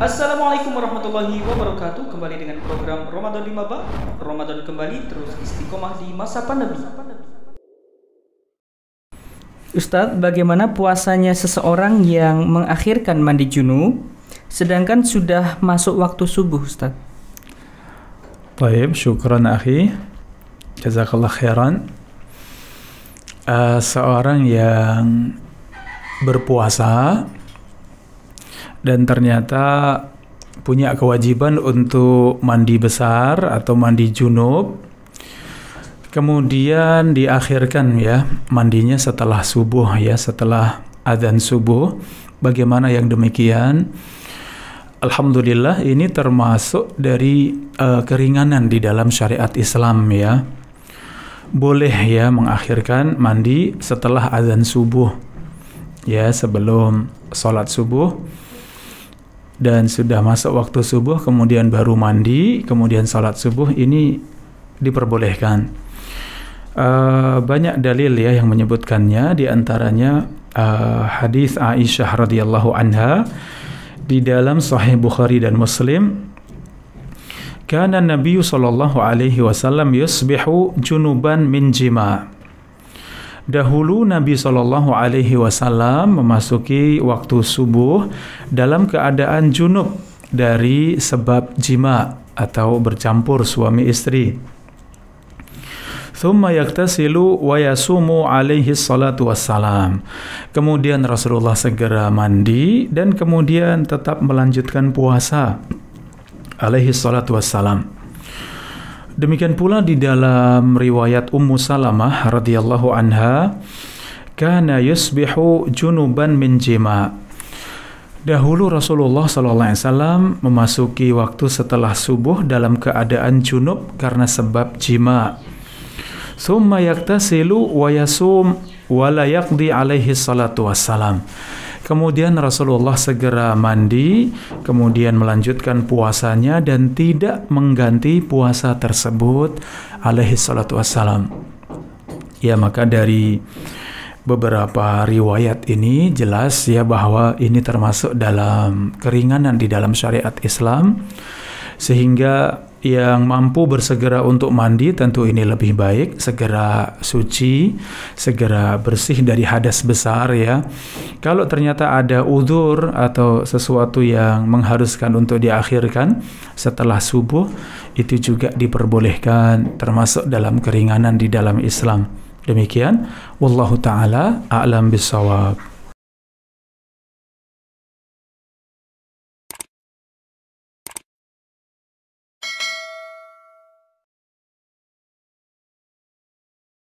Assalamualaikum warahmatullahi wabarakatuh Kembali dengan program Ramadan di Mabah Ramadan kembali terus istiqomah di masa pandemi Ustadz, bagaimana puasanya seseorang yang mengakhirkan mandi junub Sedangkan sudah masuk waktu subuh Ustadz Baik, syukuran akhi Jazakallah khairan uh, Seorang yang berpuasa dan ternyata punya kewajiban untuk mandi besar atau mandi junub. Kemudian diakhirkan ya mandinya setelah subuh ya setelah adzan subuh. Bagaimana yang demikian? Alhamdulillah ini termasuk dari uh, keringanan di dalam syariat Islam ya. Boleh ya mengakhirkan mandi setelah azan subuh. Ya, sebelum sholat subuh dan sudah masuk waktu subuh kemudian baru mandi kemudian salat subuh ini diperbolehkan uh, banyak dalil ya yang menyebutkannya diantaranya uh, eh, hadis Aisyah radhiyallahu anha di dalam Sahih Bukhari dan Muslim karena Nabi sallallahu alaihi wasallam yusbihu junuban min jima' Dahulu Nabi Shallallahu Alaihi Wasallam memasuki waktu subuh dalam keadaan junub dari sebab jima atau bercampur suami istri. Thumma yaktasilu wa yasumu alaihi salatu wassalam. Kemudian Rasulullah segera mandi dan kemudian tetap melanjutkan puasa alaihi salatu wassalam. Demikian pula di dalam riwayat Ummu Salamah radhiyallahu anha, kana yusbihu junuban min jima. Dahulu Rasulullah SAW memasuki waktu setelah subuh dalam keadaan junub karena sebab jima. Summa yaktasilu wa yasum wa la yaqdi alaihi salatu wassalam. Kemudian Rasulullah segera mandi, kemudian melanjutkan puasanya dan tidak mengganti puasa tersebut alaihi salatu wassalam. Ya maka dari beberapa riwayat ini jelas ya bahwa ini termasuk dalam keringanan di dalam syariat Islam sehingga yang mampu bersegera untuk mandi tentu ini lebih baik segera suci segera bersih dari hadas besar ya kalau ternyata ada udur atau sesuatu yang mengharuskan untuk diakhirkan setelah subuh itu juga diperbolehkan termasuk dalam keringanan di dalam Islam demikian wallahu taala a'lam bisawab